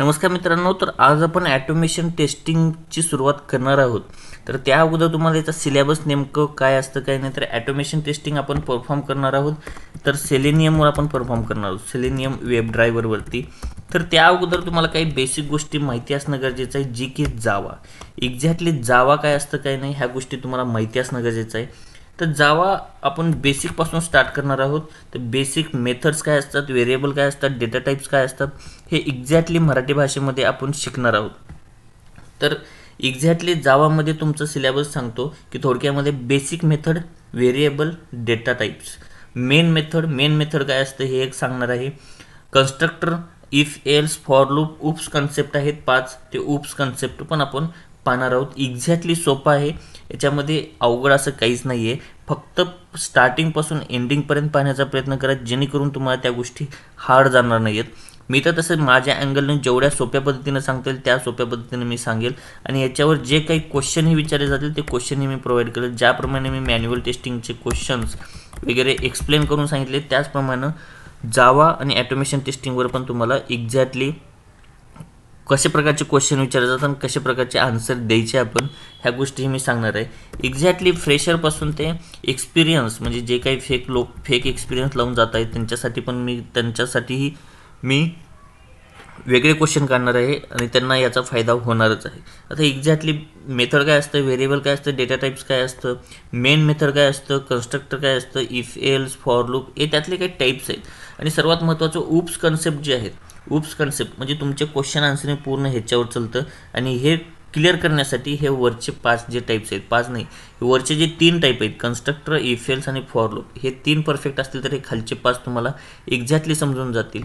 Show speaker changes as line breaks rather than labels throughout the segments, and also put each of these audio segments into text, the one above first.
नमस्कार मित्रांनो तर आज आपण ॲटोमेशन टेस्टिंगची सुरुवात करणार आहोत तर त्या अगोदर तुम्हाला याचा सिलेबस नेमकं काय असतं काय नाही तर ॲटोमेशन टेस्टिंग आपण परफॉर्म करणार आहोत तर सेलेनियमवर आपण परफॉर्म करणार आहोत सेलेनियम वेब ड्रायव्हरवरती तर त्या अगोदर तुम्हाला काही बेसिक गोष्टी माहिती असणं गरजेचं आहे जी की जावा एक्झॅक्टली जावा काय असतं काय नाही ह्या गोष्टी तुम्हाला माहिती असणं गरजेचं आहे तर जावा आपण बेसिकपासून स्टार्ट करणार आहोत तर बेसिक मेथड्स काय असतात व्हेरिएबल काय असतात डेटा टाईप्स काय असतात हे एक्झॅक्टली मराठी भाषेमध्ये आपण शिकणार आहोत तर एक्झॅक्टली जावामध्ये तुमचं सिलेबस सांगतो की थोडक्यामध्ये basic method variable data types main method main method काय असतं हे एक सांगणार आहे constructor if else for loop OOPS concept आहेत पाच ते उप्स कन्सेप्ट पण आपण पाहणार आहोत एक्झॅक्टली सोपं आहे याच्यामध्ये अवघड असं काहीच नाही आहे फक्त स्टार्टिंगपासून एंडिंगपर्यंत पाहण्याचा प्रयत्न करा जेणेकरून तुम्हाला त्या गोष्टी हार्ड जाणार नाही आहेत मी तर तसं माझ्या अँगलनं जेवढ्या सोप्या पद्धतीनं सांगता येईल त्या सोप्या पद्धतीनं मी सांगेल आणि याच्यावर जे काही क्वेश्चनही विचारले जातील ते क्वेश्चनही मी प्रोव्हाइड करेल ज्याप्रमाणे मी मॅन्युअल टेस्टिंगचे क्वेश्चन्स वगैरे एक्सप्लेन करून सांगितले त्याचप्रमाणे जावा आणि ॲटोमेशन टेस्टिंगवर पण तुम्हाला एक्झॅक्टली कशा प्रकारचे क्वेश्चन जातात आणि कशा प्रकारचे आन्सर द्यायचे आपण ह्या गोष्टी मी सांगणार आहे एक्झॅक्टली फ्रेशरपासून ते एक्सपिरियन्स म्हणजे जे काही फेक लोक फेक एक्सपिरियन्स लावून जात आहेत त्यांच्यासाठी पण मी त्यांच्यासाठीही मी वेगळे क्वेश्चन काढणार आहे आणि त्यांना याचा फायदा होणारच आहे आता एक्झॅक्टली मेथड काय असतं व्हेरिएबल काय असतं डेटा टाईप्स काय असतं मेन मेथड काय असतं कन्स्ट्रक्टर काय असतं इफ एल्स फॉर लूप हे त्यातले काही टाईप्स आहेत आणि सर्वात महत्त्वाचं उप्स कन्सेप्ट जे आहेत उप्स कन्सेप्ट म्हणजे तुमचे क्वेश्चन आन्सरिंग पूर्ण ह्याच्यावर चालतं आणि हे क्लिअर करण्यासाठी हे वरचे पाच जे टाईप्स आहेत पाच नाही वरचे जे तीन टाईप आहेत कन्स्ट्रक्टर इफेल्स आणि फॉरलूप हे तीन परफेक्ट असतील तर हे खालचे पाच तुम्हाला एक्झॅक्टली समजून जातील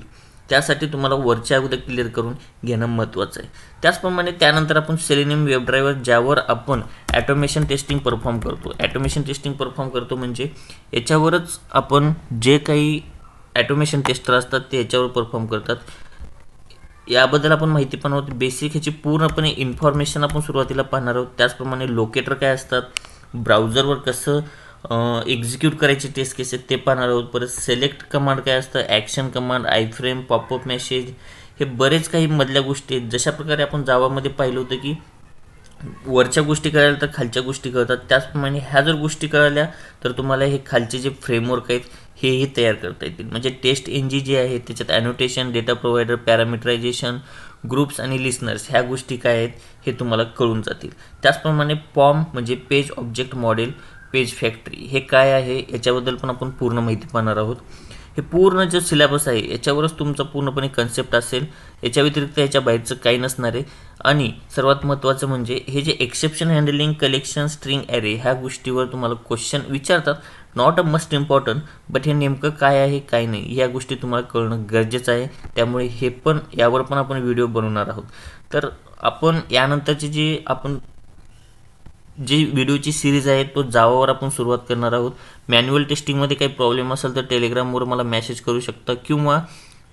त्यासाठी तुम्हाला वरच्या अगोदर क्लिअर करून घेणं महत्त्वाचं आहे त्याचप्रमाणे त्यानंतर आपण सेलेनियम वेब ड्रायव्हर ज्यावर आपण ॲटोमेशन टेस्टिंग परफॉर्म करतो ॲटोमेशन टेस्टिंग परफॉर्म करतो म्हणजे याच्यावरच आपण जे काही ॲटोमेशन टेस्टर असतात ते याच्यावर परफॉर्म करतात याबद्दल आपण माहिती पण आहोत बेसिक ह्याची पूर्णपणे इन्फॉर्मेशन आपण सुरुवातीला पाहणार आहोत त्याचप्रमाणे लोकेटर काय असतात ब्राउझरवर कसं एक्झिक्यूट करायचे टेस्ट केस ते पाहणार आहोत परत सिलेक्ट कमांड काय असतं action command I frame popup message हे बरेच काही मधल्या गोष्टी आहेत जशाप्रकारे आपण जावामध्ये पाहिलं होतं की वरच्या गोष्टी करायला तर खालच्या गोष्टी कळतात त्याचप्रमाणे ह्या जर गोष्टी कळाल्या तर तुम्हाला हे खालचे जे फ्रेमवर्क आहेत हेही तयार करता येतील म्हणजे टेस्ट एन जी जे आहे त्याच्यात annotation data provider parameterisation groups आणि लिस्नर्स ह्या गोष्टी काय आहेत हे तुम्हाला कळून जातील त्याचप्रमाणे पॉम म्हणजे page object model page factory हे काय आहे याच्याबद्दल पण आपण पूर्ण माहिती पाहणार आहोत हे पूर्ण जो सिलेबस आहे याच्यावरच तुमचा पूर्णपणे कन्सेप्ट असेल याच्या व्यतिरिक्त याच्या बाहेरचं काही नसणार आहे आणि सर्वात महत्त्वाचं म्हणजे हे जे exception handling collection string array ह्या गोष्टीवर तुम्हाला क्वेश्चन विचारतात not a must important but हे नेमकं काय आहे काय नाही या गोष्टी तुम्हाला कळणं गरजेचं आहे त्यामुळे हे पण यावर पण आपण व्हिडिओ बनवणार आहोत तर आपण यानंतरचे जे आपण जी व्हिडिओची सिरीज आहे तो जावावर आपण सुरुवात करणार आहोत मॅन्युअल टेस्टिंगमध्ये काही प्रॉब्लेम असेल तर टेलिग्रामवर मला मेसेज करू शकता किंवा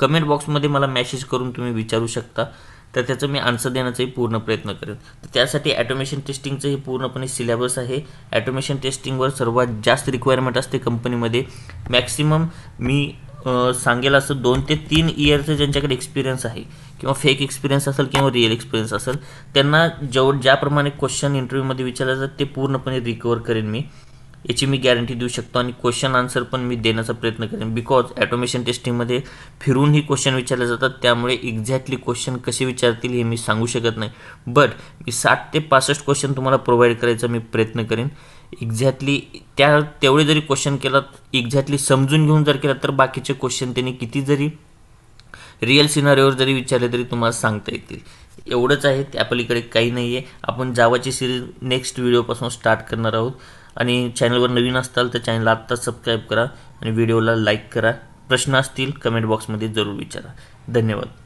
कमेंट बॉक्समध्ये मला मेसेज करून तुम्ही विचारू शकता तर त्याचं मी आन्सर देण्याचाही पूर्ण प्रयत्न करेन तर त्यासाठी ॲटोमेशन टेस्टिंगचं हे पूर्णपणे सिलेबस आहे ॲटोमेशन टेस्टिंगवर सर्वात जास्त रिक्वायरमेंट असते कंपनीमध्ये मॅक्सिमम मी सांगेल असं दोन ते तीन इयरचं ज्यांच्याकडे एक्सपिरियन्स आहे किंवा फेक एक्सपिरियन्स असेल किंवा रिअल एक्सपिरियन्स असेल त्यांना जेव ज्याप्रमाणे क्वेश्चन इंटरव्ह्यूमध्ये विचारले जातात ते पूर्णपणे रिकवर करेन मी याची मी गॅरंटी देऊ शकतो आणि क्वेश्चन आन्सर पण मी देण्याचा प्रयत्न करेन बिकॉज ॲटोमेशन टेस्टिंगमध्ये फिरून ही क्वेश्चन विचारले जातात त्यामुळे एक्झॅक्टली क्वेश्चन कसे विचारतील हे मी सांगू शकत नाही बट मी साठ ते पासष्ट क्वेश्चन तुम्हाला प्रोव्हाइड करायचा मी प्रयत्न करेन एक्झॅक्टली त्या तेवढे जरी क्वेश्चन केलात एक्झॅक्टली समजून घेऊन जर केला तर बाकीचे क्वेश्चन त्यांनी किती जरी रिअल सिनारीवर जरी विचारले तरी तुम्हाला सांगता येतील एवढंच आहे त्या पलीकडे काही नाही आहे आपण जावाची सिरीज नेक्स्ट व्हिडिओपासून स्टार्ट करणार आहोत आणि चॅनलवर नवीन असताल तर चॅनल आत्ताच सबस्क्राईब करा आणि व्हिडिओला लाईक करा प्रश्न असतील कमेंट बॉक्समध्ये जरूर विचारा धन्यवाद